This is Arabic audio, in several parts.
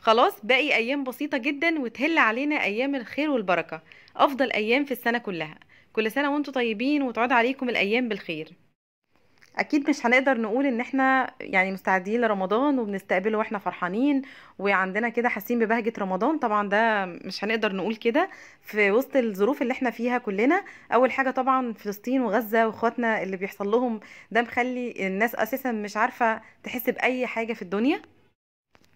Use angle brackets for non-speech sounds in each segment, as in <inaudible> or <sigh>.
خلاص باقي ايام بسيطه جدا وتهل علينا ايام الخير والبركه افضل ايام في السنه كلها كل سنه وانتم طيبين وتعود عليكم الايام بالخير اكيد مش هنقدر نقول ان احنا يعني مستعدين لرمضان وبنستقبله واحنا فرحانين وعندنا كده حاسين ببهجه رمضان طبعا ده مش هنقدر نقول كده في وسط الظروف اللي احنا فيها كلنا اول حاجه طبعا فلسطين وغزه واخواتنا اللي بيحصل لهم ده مخلي الناس اساسا مش عارفه تحس باي حاجه في الدنيا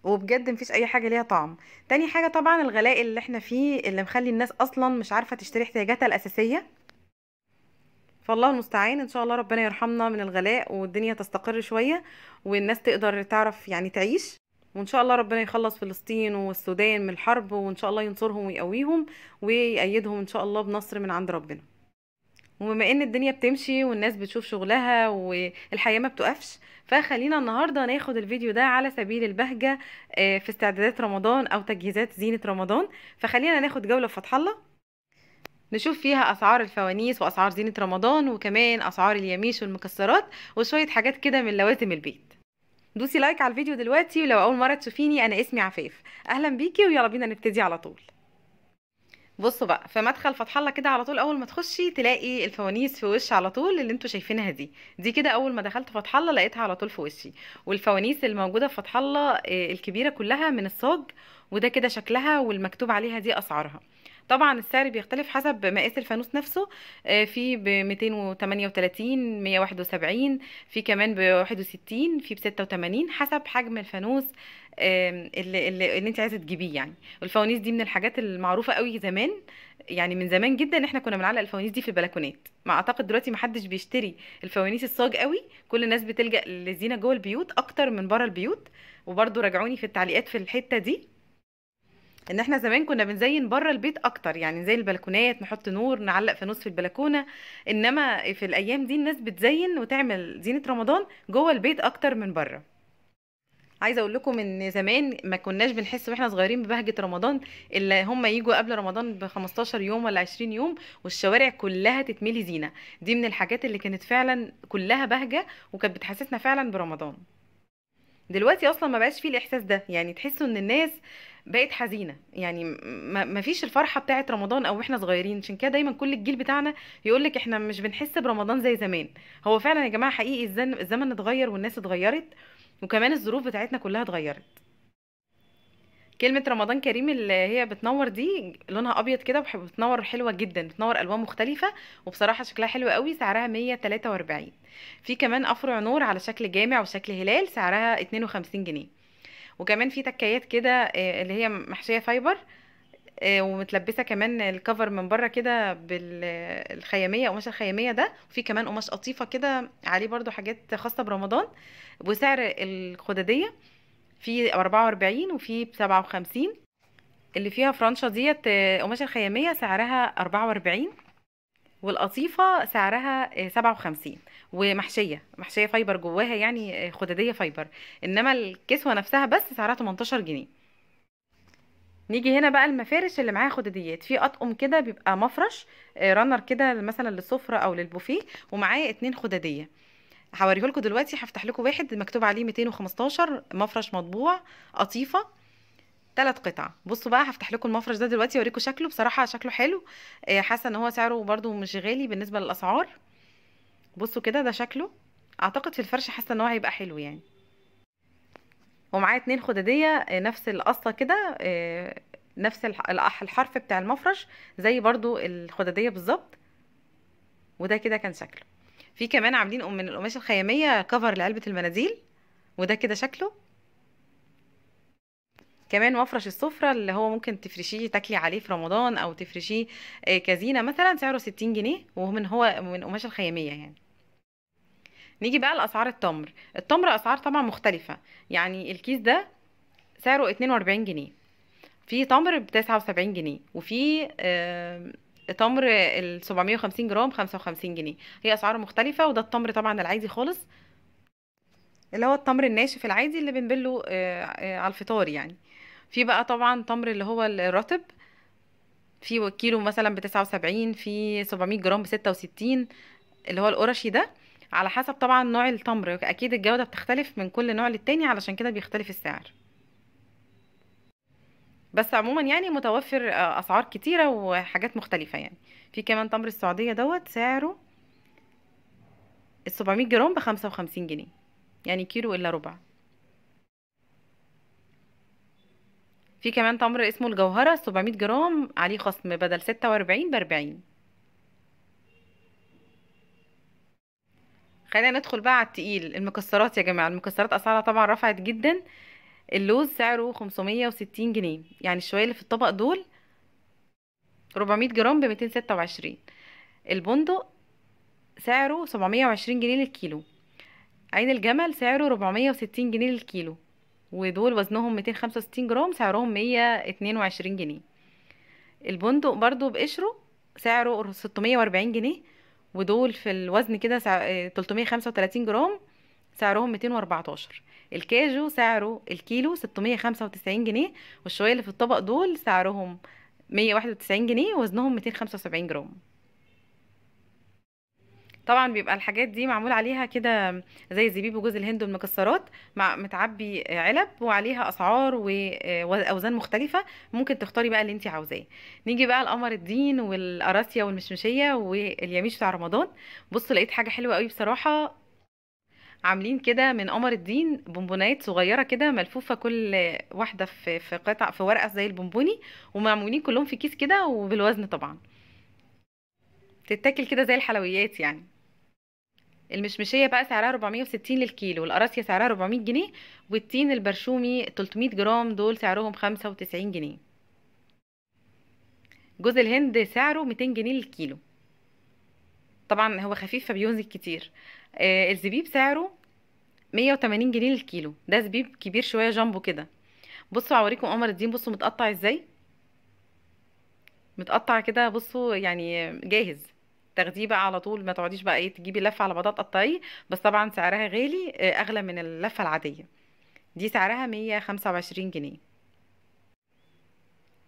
وبجد مفيش اي حاجه ليها طعم تاني حاجه طبعا الغلاء اللي احنا فيه اللي مخلي الناس اصلا مش عارفه تشتري احتياجاتها الاساسيه فالله المستعان ان شاء الله ربنا يرحمنا من الغلاء والدنيا تستقر شويه والناس تقدر تعرف يعني تعيش وان شاء الله ربنا يخلص فلسطين والسودان من الحرب وان شاء الله ينصرهم ويقويهم ويأيدهم ان شاء الله بنصر من عند ربنا وبما ان الدنيا بتمشي والناس بتشوف شغلها والحياه ما بتقفش فخلينا النهارده ناخد الفيديو ده على سبيل البهجه آه، في استعدادات رمضان او تجهيزات زينه رمضان فخلينا ناخد جوله في فتح الله نشوف فيها اسعار الفوانيس واسعار زينه رمضان وكمان اسعار اليميش والمكسرات وشويه حاجات كده من لوازم البيت دوسي لايك على الفيديو دلوقتي ولو اول مره تشوفيني انا اسمي عفاف اهلا بيكي ويلا بينا نبتدي على طول بصوا بقى في مدخل فتح الله كده على طول اول ما تخشي تلاقي الفوانيس في وش على طول اللي انتوا شايفينها دي دي كده اول ما دخلت فتح الله لقيتها على طول في وشي والفوانيس الموجوده في فتح الله آه، الكبيره كلها من الصاج وده كده شكلها والمكتوب عليها دي اسعارها طبعا السعر بيختلف حسب مقاس الفانوس نفسه آه، في ب 238 171 في كمان ب 61 في ب 86 حسب حجم الفانوس اللي, اللي, اللي انت عايزه تجيبيه يعني والفوانيس دي من الحاجات المعروفه قوي زمان يعني من زمان جدا احنا كنا بنعلق الفوانيس دي في البلكونات ما اعتقد دلوقتي محدش بيشتري الفوانيس الصاج قوي كل الناس بتلجا للزينه جوه البيوت اكتر من بره البيوت وبرده راجعوني في التعليقات في الحته دي ان احنا زمان كنا بنزين بره البيت اكتر يعني زي البلكونات نحط نور نعلق في نصف البلكونه انما في الايام دي الناس بتزين وتعمل زينه رمضان جوه البيت اكتر من بره عايزه اقول لكم ان زمان ما كناش بنحس واحنا صغيرين ببهجه رمضان الا هم يجوا قبل رمضان ب 15 يوم ولا 20 يوم والشوارع كلها تتملي زينه دي من الحاجات اللي كانت فعلا كلها بهجه وكانت بتحسسنا فعلا برمضان دلوقتي اصلا ما بقاش فيه الاحساس ده يعني تحسوا ان الناس بقت حزينه يعني ما فيش الفرحه بتاعه رمضان او احنا صغيرين عشان كده دايما كل الجيل بتاعنا يقول لك احنا مش بنحس برمضان زي زمان هو فعلا يا جماعه حقيقي الزمن اتغير والناس اتغيرت وكمان الظروف بتاعتنا كلها اتغيرت كلمة رمضان كريم اللي هي بتنور دي لونها ابيض كده بتنور حلوة جدا بتنور الوان مختلفة وبصراحة شكلها حلو قوي سعرها 143 في كمان افرع نور على شكل جامع وشكل هلال سعرها 52 جنيه وكمان في تكايات كده آه، اللي هي محشية فايبر آه، ومتلبسه كمان الكفر من بره كده بالخياميه قماشه الخياميه ده وفي كمان قماش قطيفه كده عليه برضو حاجات خاصه برمضان وسعر الخدديه في 44 وفي ب 57 اللي فيها فرنشه ديت آه، قماشه الخياميه سعرها 44 والقطيفة سعرها 57 آه، ومحشية محشية فايبر جواها يعني خدديه فايبر إنما الكسوة نفسها بس سعرها 18 جنيه نيجي هنا بقى المفارش اللي معايا خدديات في اطقم كده بيبقى مفرش رنر آه، كده مثلا للسفره او للبوفيه ومعايا اتنين خدديه هوريه لكم دلوقتي هفتح لكم واحد مكتوب عليه 215 مفرش مطبوع قطيفه ثلاث قطع بصوا بقى هفتح لكم المفرش ده دلوقتي اوريكم شكله بصراحه شكله حلو آه، حاسه ان هو سعره برده مش غالي بالنسبه للاسعار بصوا كده ده شكله اعتقد في الفرش حاسه ان هو هيبقى حلو يعني ومعايا اتنين خددية آه، نفس القصة كده آه، نفس الحرف بتاع المفرش زي برضو الخددية بالظبط وده كده كان شكله في كمان عاملين من القماش الخيامية كفر لعلبة المناديل وده كده شكله كمان مفرش السفرة اللي هو ممكن تفرشيه تاكلي عليه في رمضان او تفرشيه آه، كزينة مثلا سعره ستين جنيه ومن هو من قماش الخيامية يعني نيجي بقى لاسعار التمر التمر اسعار طبعا مختلفه يعني الكيس ده سعره 42 جنيه في تمر ب 79 جنيه وفي آه تمر ال 750 جرام 55 جنيه هي اسعار مختلفه وده التمر طبعا العادي خالص اللي هو التمر الناشف العادي اللي بنبله آه آه على الفطار يعني في بقى طبعا تمر اللي هو الرطب في كيلو مثلا ب 79 في 700 جرام ب 66 اللي هو القرشي ده على حسب طبعا نوع التمر اكيد الجودة بتختلف من كل نوع للتاني علشان كده بيختلف السعر بس عموما يعني متوفر آه، اسعار كتيرة وحاجات مختلفة يعني في كمان تمر السعودية دوت سعره السبعمية جرام بخمسة وخمسين جنيه يعني كيلو الا ربع في كمان تمر اسمه الجوهرة 700 جرام عليه خصم بدل 46 بأربعين خلينا ندخل بقى على التقيل المكسرات يا جماعه المكسرات اسعارها طبعا رفعت جدا اللوز سعره 560 جنيه يعني الشويه اللي في الطبق دول 400 جرام ب 226 البندق سعره 720 جنيه للكيلو عين الجمل سعره 460 جنيه للكيلو ودول وزنهم 265 جرام سعرهم 122 جنيه البندق برضو بقشره سعره 640 جنيه ودول في الوزن كده سع... 335 آه، جرام سعرهم 214 الكاجو سعره الكيلو 695 جنيه والشوية اللي في الطبق دول سعرهم 191 جنيه ووزنهم 275 جرام طبعا بيبقى الحاجات دي معمول عليها كده زي زبيب وجوز الهند والمكسرات مع متعبي علب وعليها اسعار واوزان آه، مختلفه ممكن تختاري بقى اللي انت عاوزاه نيجي بقى لقمر الدين والقراسيه والمشمشيه واليميش بتاع رمضان بص لقيت حاجه حلوه قوي بصراحه عاملين كده من قمر الدين بونبونات صغيره كده ملفوفه كل واحده في في قطع في ورقه زي البونبوني ومعمولين كلهم في كيس كده وبالوزن طبعا تتاكل كده زي الحلويات يعني المشمشيه بقى سعرها 460 للكيلو القراصيه سعرها 400 جنيه والتين البرشومي 300 جرام دول سعرهم 95 جنيه جوز الهند سعره 200 جنيه للكيلو طبعا هو خفيف فبينزل كتير آه الزبيب سعره 180 جنيه للكيلو ده زبيب كبير شويه جامبو كده بصوا هوريكم قمر الدين بصوا متقطع ازاي متقطع كده بصوا يعني جاهز تاخديه بقى على طول ما تقعديش بقى ايه تجيبي لفه على بعضها تقطعيه بس طبعا سعرها غالي آه، اغلى من اللفه العاديه دي سعرها 125 جنيه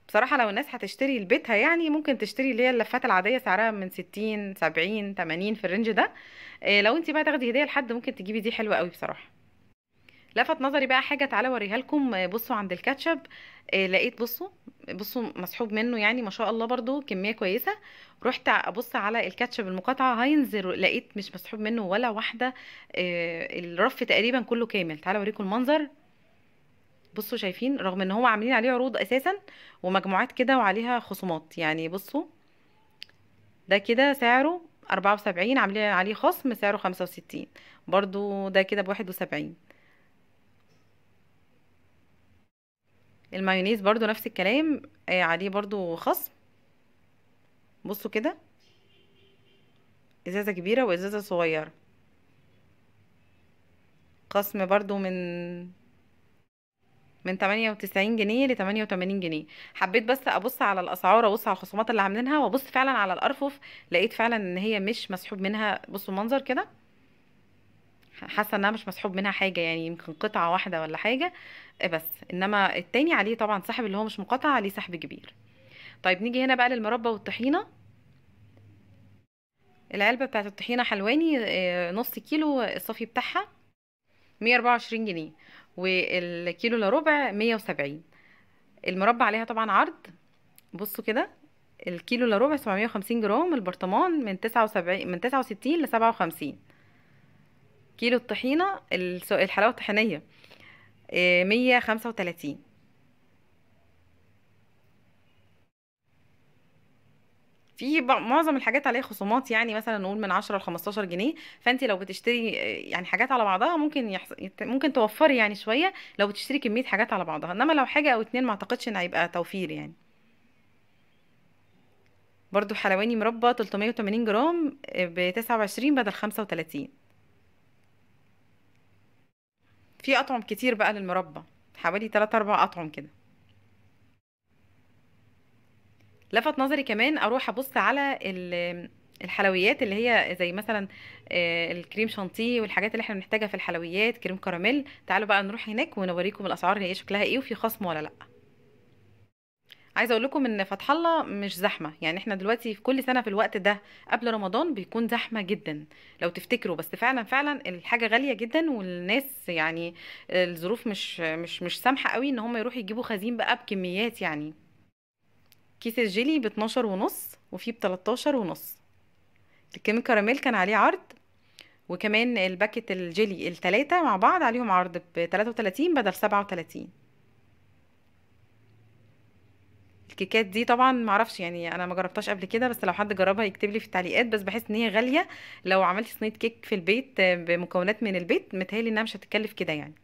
بصراحة لو الناس هتشتري لبيتها يعني ممكن تشتري اللي هي اللفات العادية سعرها من 60 70 80 في الرينج ده إيه لو انت بقى تاخدي هدية لحد ممكن تجيبي دي حلوة قوي بصراحة لفت نظري بقى حاجه تعالى اوريها لكم بصوا عند الكاتشب آه، لقيت بصوا بصوا مسحوب منه يعني ما شاء الله برضو كميه كويسه رحت ابص على الكاتشب المقاطعه هاينز لقيت مش مسحوب منه ولا واحده آه، الرف تقريبا كله كامل تعالى اوريكم المنظر بصوا شايفين رغم ان هو عاملين عليه عروض اساسا ومجموعات كده وعليها خصومات يعني بصوا ده كده سعره أربعة وسبعين عاملين عليه خصم سعره خمسة وستين برضو ده كده بواحد وسبعين المايونيز برضو نفس الكلام آه عليه برضو خصم بصوا كده ازازه كبيره وازازه صغيره خصم برضو من من 98 جنيه ل 88 جنيه حبيت بس ابص على الاسعار وابص على الخصومات اللي عاملينها وابص فعلا على الارفف لقيت فعلا ان هي مش مسحوب منها بصوا المنظر كده حاسه انها مش مسحوب منها حاجه يعني يمكن قطعه واحده ولا حاجه آه، بس انما التاني عليه طبعا سحب اللي هو مش مقاطع عليه سحب كبير طيب نيجي هنا بقى للمربى والطحينه العلبه بتاعه الطحينه حلواني آه، نص كيلو الصافي بتاعها 124 جنيه والكيلو الا ربع 170 المربى عليها طبعا عرض بصوا كده الكيلو الا ربع 750 جرام البرطمان من 79 من 69 ل 57 كيلو الطحينة الحلاوة الطحينية آه، مية خمسة وتلاتين في معظم الحاجات عليها خصومات يعني مثلا نقول من 10 ل 15 جنيه فانت لو بتشتري آه، يعني حاجات على بعضها ممكن يحص... ممكن توفري يعني شويه لو بتشتري كميه حاجات على بعضها انما لو حاجه او اتنين ما اعتقدش ان هيبقى توفير يعني برضو حلواني مربى 380 جرام آه، ب 29 بدل 35 في اطعم كتير بقى للمربى حوالي 3 4 اطعم كده لفت نظري كمان اروح ابص على الحلويات اللي هي زي مثلا آه، الكريم شانتيه والحاجات اللي احنا بنحتاجها في الحلويات كريم كراميل تعالوا بقى نروح هناك ونوريكم الاسعار هي شكلها ايه وفي خصم ولا لا عايزه اقول لكم ان فتح الله مش زحمه يعني احنا دلوقتي في كل سنه في الوقت ده قبل رمضان بيكون زحمه جدا لو تفتكروا بس فعلا فعلا الحاجه غاليه جدا والناس يعني الظروف مش مش مش سامحه قوي ان هم يروحوا يجيبوا خزين بقى بكميات يعني كيس الجيلي ب 12 ونص وفي ب 13 ونص الكريم كراميل كان عليه عرض وكمان الباكت الجيلي التلاتة مع بعض عليهم عرض ب 33 بدل 37 الكيكات دي طبعا معرفش يعني انا ما جربتهاش قبل كده بس لو حد جربها يكتب لي في التعليقات بس بحس ان هي غاليه لو عملتي صينيه كيك في البيت بمكونات من البيت متهيألي انها مش هتتكلف كده يعني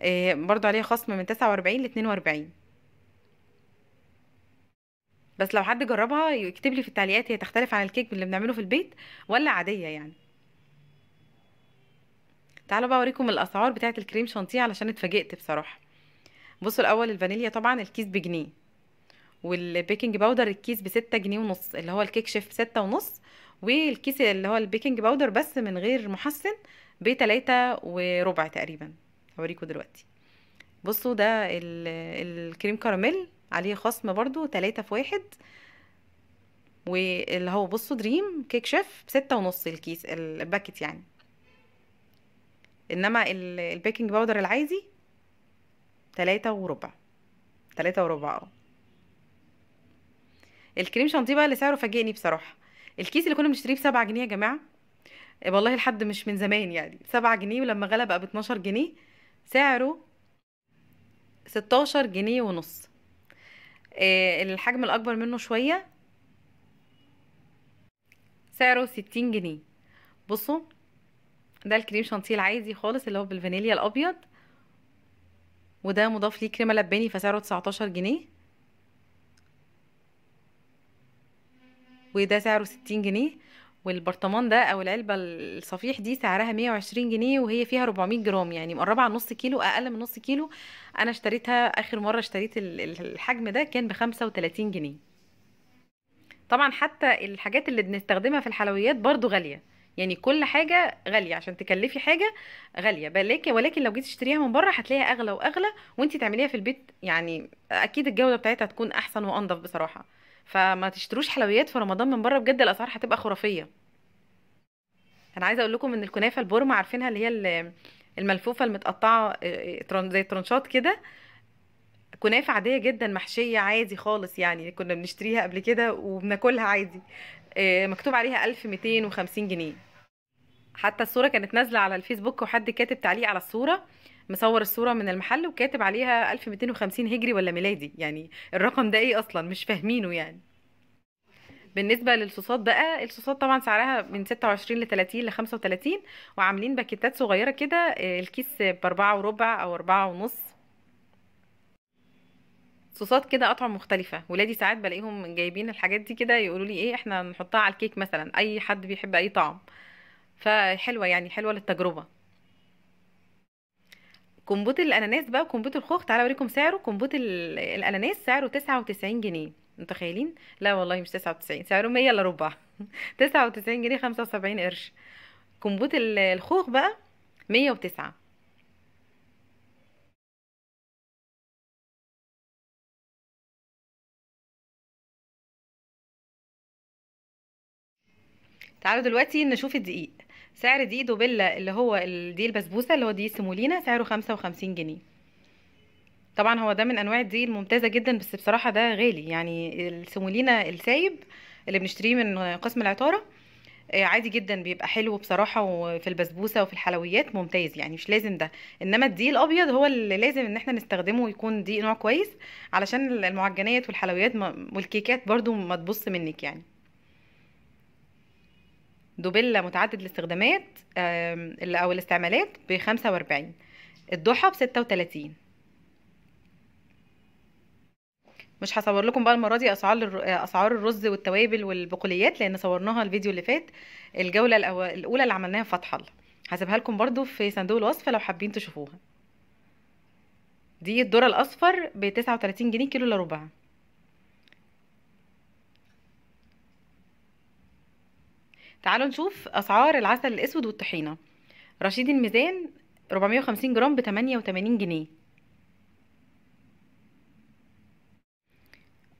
آه، برضو عليها خصم من 49 ل 42 بس لو حد جربها يكتب لي في التعليقات هي تختلف عن الكيك اللي بنعمله في البيت ولا عاديه يعني تعالوا بقى اوريكم الاسعار بتاعه الكريم شانتيه علشان اتفاجئت بصراحه بصوا الاول الفانيليا طبعا الكيس بجنيه والبيكنج باودر الكيس بستة جنيه ونص اللي هو الكيك شيف ستة ونص والكيس اللي هو البيكنج باودر بس من غير محسن بتلاتة وربع تقريبا هوريكم دلوقتي بصوا ده الكريم كراميل عليه خصم برضو تلاتة في واحد واللي هو بصوا دريم كيك شيف بستة ونص الكيس الباكت يعني انما البيكنج باودر العادي تلاتة وربع تلاتة وربع اه الكريم شانتيه بقى اللي سعره فاجئني بصراحه الكيس اللي كنا بنشتريه ب 7 جنيه يا جماعه إيه والله لحد مش من زمان يعني 7 جنيه ولما غلى بقى ب 12 جنيه سعره 16 جنيه ونص آه الحجم الاكبر منه شويه سعره 60 جنيه بصوا ده الكريم شانتيه العادي خالص اللي هو بالفانيليا الابيض وده مضاف ليه كريمه لباني فسعره 19 جنيه وده سعره ستين جنيه والبرطمان ده او العلبه الصفيح دي سعرها 120 جنيه وهي فيها 400 جرام يعني مقربه على نص كيلو اقل من نص كيلو انا اشتريتها اخر مره اشتريت الحجم ده كان ب 35 جنيه طبعا حتى الحاجات اللي بنستخدمها في الحلويات برضو غاليه يعني كل حاجه غاليه عشان تكلفي حاجه غاليه ولكن ولكن لو جيتي تشتريها من بره هتلاقيها اغلى واغلى وانت تعمليها في البيت يعني اكيد الجوده بتاعتها هتكون احسن وانضف بصراحه فما تشتروش حلويات في رمضان من بره بجد الاسعار هتبقى خرافيه انا عايزه اقول لكم ان الكنافه البرمة عارفينها اللي هي الملفوفه المتقطعه آه، آه، زي الترنشات كده كنافه عاديه جدا محشيه عادي خالص يعني كنا بنشتريها قبل كده وبناكلها عادي آه، مكتوب عليها 1250 جنيه حتى الصوره كانت نازله على الفيسبوك وحد كاتب تعليق على الصوره مصور الصوره من المحل وكاتب عليها 1250 هجري ولا ميلادي يعني الرقم ده ايه اصلا مش فاهمينه يعني بالنسبه للصوصات بقى الصوصات طبعا سعرها من 26 ل 30 ل 35 وعاملين باكيتات صغيره كده آه، الكيس باربعة وربع او اربعة ونص صوصات كده اطعم مختلفه ولادي ساعات بلاقيهم جايبين الحاجات دي كده يقولوا لي ايه احنا نحطها على الكيك مثلا اي حد بيحب اي طعم فحلوه يعني حلوه للتجربه كومبوت الاناناس بقى وكومبوت الخوخ تعالى اوريكم سعره كومبوت الاناناس سعره 99 جنيه متخيلين لا والله مش 99 سعره 100 الا ربع 99 <laughs> جنيه 75 قرش كومبوت الخوخ بقى 109 تعالوا دلوقتي نشوف الدقيق سعر دي دوبيلا اللي هو دي البسبوسه اللي هو دي سيمولينا سعره خمسة وخمسين جنيه طبعا هو ده من انواع الدقيق الممتازه جدا بس بصراحه ده غالي يعني السيمولينا السايب اللي بنشتريه من قسم العطاره آه، عادي جدا بيبقى حلو بصراحه وفي البسبوسه وفي الحلويات ممتاز يعني مش لازم ده انما الدقيق الابيض هو اللي لازم ان احنا نستخدمه ويكون دقيق نوع كويس علشان المعجنات والحلويات والكيكات برضو ما تبص منك يعني دوبيلا متعدد الاستخدامات او الاستعمالات ب 45 الضحى ب 36 مش هصور لكم بقى المره دي اسعار اسعار الرز والتوابل والبقوليات لان صورناها الفيديو اللي فات الجوله الاولى اللي عملناها في فتح الله هسيبها لكم برده في صندوق الوصف لو حابين تشوفوها دي الذره الاصفر ب 39 جنيه كيلو لربع ربع تعالوا نشوف اسعار العسل الاسود والطحينه رشيد الميزان 450 جرام ب 88 جنيه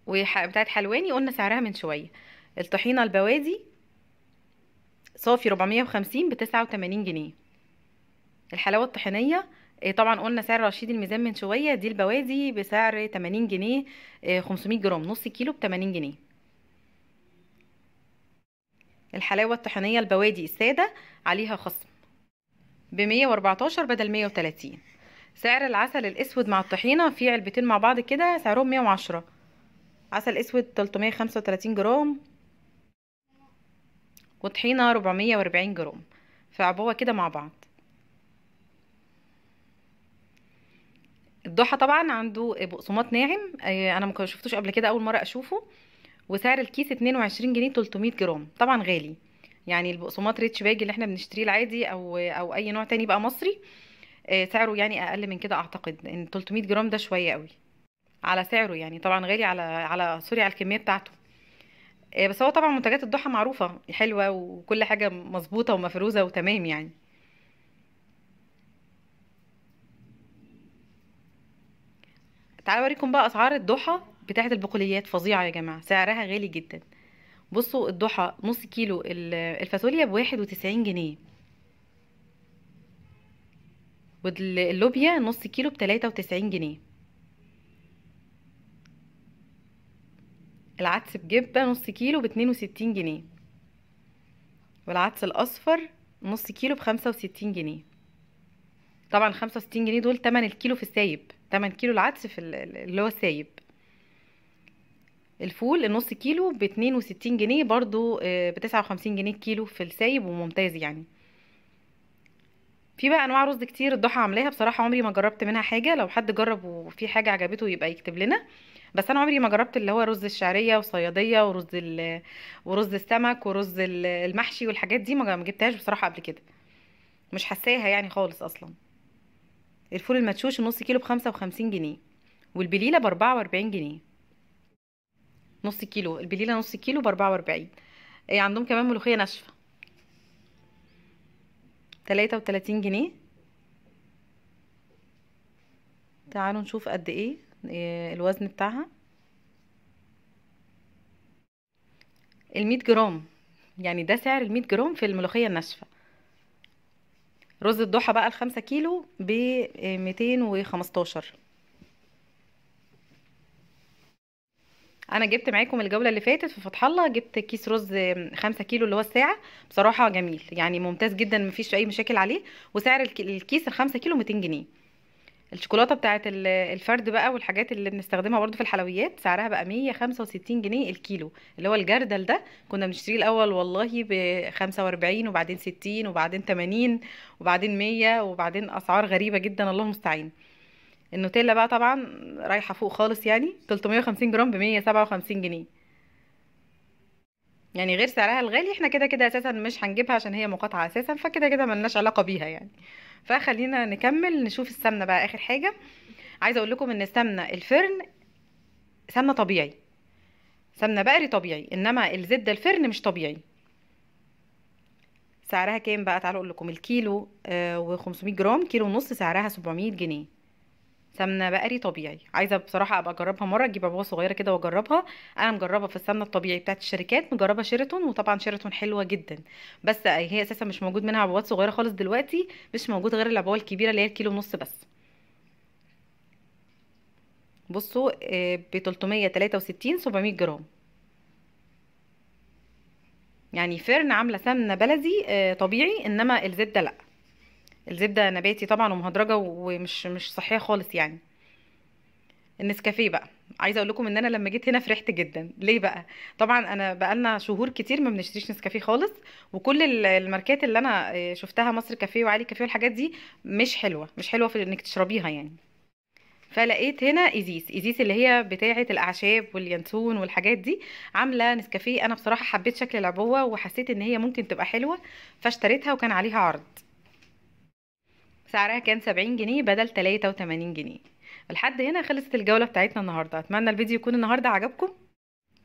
وبتاعت حلواني قلنا سعرها من شويه الطحينه البوادي صافي 450 ب 89 جنيه الحلاوه الطحينيه آه، طبعا قلنا سعر رشيد الميزان من شويه دي البوادي بسعر 80 جنيه 500 آه، جرام نص كيلو ب 80 جنيه الحلاوة الطحينية البوادي السادة عليها خصم بمية واربعتاشر بدل مية وتلاتين سعر العسل الأسود مع الطحينة في علبتين مع بعض كده سعرهم مية وعشرة عسل أسود تلتمية خمسة وتلاتين جرام وطحينة ربعمية واربعين جرام في عبوة كده مع بعض الضحى طبعا عنده بقسومات ناعم آه، انا ما شفتوش قبل كده اول مره اشوفه وسعر الكيس 22 جنيه 300 جرام طبعا غالي يعني البقسماط ريتش باج اللي احنا بنشتريه العادي او او اي نوع تاني بقى مصري آه، سعره يعني اقل من كده اعتقد ان 300 جرام ده شويه قوي على سعره يعني طبعا غالي على على سوري على الكميه بتاعته آه، بس هو طبعا منتجات الضحى معروفه حلوه وكل حاجه مظبوطه ومفروزه وتمام يعني تعالوا اوريكم بقى اسعار الضحى بتاعه البقوليات فظيعه يا جماعه سعرها غالي جدا بصوا الضحى نص كيلو الفاصوليا بواحد وتسعين جنيه واللوبيا نص كيلو بتلاتة وتسعين جنيه العدس بجبة نص كيلو باتنين وستين جنيه والعدس الأصفر نص كيلو بخمسة وستين جنيه طبعا 65 وستين جنيه دول تمن الكيلو في السايب تمن كيلو العدس في اللي هو السايب الفول النص كيلو باتنين وستين جنيه برضو آه، بتسعة وخمسين جنيه الكيلو في السايب وممتاز يعني في بقى انواع رز كتير الضحى عاملاها بصراحه عمري ما جربت منها حاجه لو حد جرب وفي حاجه عجبته يبقى يكتب لنا بس انا عمري ما جربت اللي هو رز الشعريه وصياديه ورز ال... ورز السمك ورز المحشي والحاجات دي ما جبتهاش بصراحه قبل كده مش حساها يعني خالص اصلا الفول المدشوش نص كيلو بخمسة وخمسين جنيه والبليله باربعة واربعين جنيه نص كيلو البليله نص كيلو باربعة 44 إيه عندهم كمان ملوخيه ناشفه تلاتة جنيه تعالوا نشوف قد ايه, إيه، الوزن بتاعها المية جرام يعني ده سعر المية جرام في الملوخية الناشفة رز الضحى بقى الخمسة كيلو بميتين وخمستاشر انا جبت معاكم الجوله اللي فاتت في فتح الله جبت كيس رز 5 كيلو اللي هو الساعه بصراحه جميل يعني ممتاز جدا مفيش اي مشاكل عليه وسعر الكيس ال 5 كيلو 200 جنيه الشوكولاته بتاعه الفرد بقى والحاجات اللي بنستخدمها برده في الحلويات سعرها بقى 165 جنيه الكيلو اللي هو الجردل ده كنا بنشتريه الاول والله ب 45 وبعدين 60 وبعدين 80 وبعدين 100 وبعدين اسعار غريبه جدا الله المستعان النوتيلا بقى طبعا رايحه فوق خالص يعني 350 جرام ب 157 جنيه يعني غير سعرها الغالي احنا كده كده اساسا مش هنجيبها عشان هي مقاطعه اساسا فكده كده ملناش علاقه بيها يعني فخلينا نكمل نشوف السمنه بقى اخر حاجه عايزه اقول لكم ان السمنه الفرن سمنه طبيعي سمنه بقري طبيعي انما الزبده الفرن مش طبيعي سعرها كام بقى تعالوا اقول لكم الكيلو آه، و500 جرام كيلو ونص سعرها 700 جنيه سمنه بقري طبيعي عايزه بصراحه ابقى اجربها مره اجيب عبوه صغيره كده واجربها انا مجربه في السمنه الطبيعي بتاعت الشركات مجربه شيراتون وطبعا شيراتون حلوه جدا بس هي اساسا مش موجود منها عبوات صغيره خالص دلوقتي مش موجود غير العبوه الكبيره اللي هي الكيلو ونص بس بصوا آه، ب 363 700 جرام يعني فرن عامله سمنه بلدي آه، طبيعي انما الزبده لا الزبده نباتي طبعا ومهدرجه ومش مش صحيه خالص يعني النسكافيه بقى عايزه اقول لكم ان انا لما جيت هنا فرحت جدا ليه بقى طبعا انا بقالنا شهور كتير ما بنشتريش نسكافيه خالص وكل الماركات اللي انا آه، شفتها مصر كافيه وعلي كافيه والحاجات دي مش حلوه مش حلوه في انك تشربيها يعني فلقيت هنا ايزيس ايزيس اللي هي بتاعه الاعشاب واليانسون والحاجات دي عامله نسكافيه انا بصراحه حبيت شكل العبوه وحسيت ان هي ممكن تبقى حلوه فاشتريتها وكان عليها عرض سعرها كان 70 جنيه بدل 83 جنيه لحد هنا خلصت الجولة بتاعتنا النهاردة أتمنى الفيديو يكون النهاردة عجبكم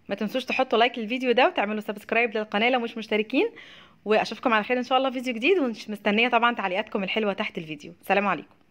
ما تنسوش تحطوا لايك للفيديو ده وتعملوا سبسكرايب للقناة لو مش مشتركين واشوفكم على خير ان شاء الله فيديو جديد ومستنية طبعا تعليقاتكم الحلوة تحت الفيديو سلام عليكم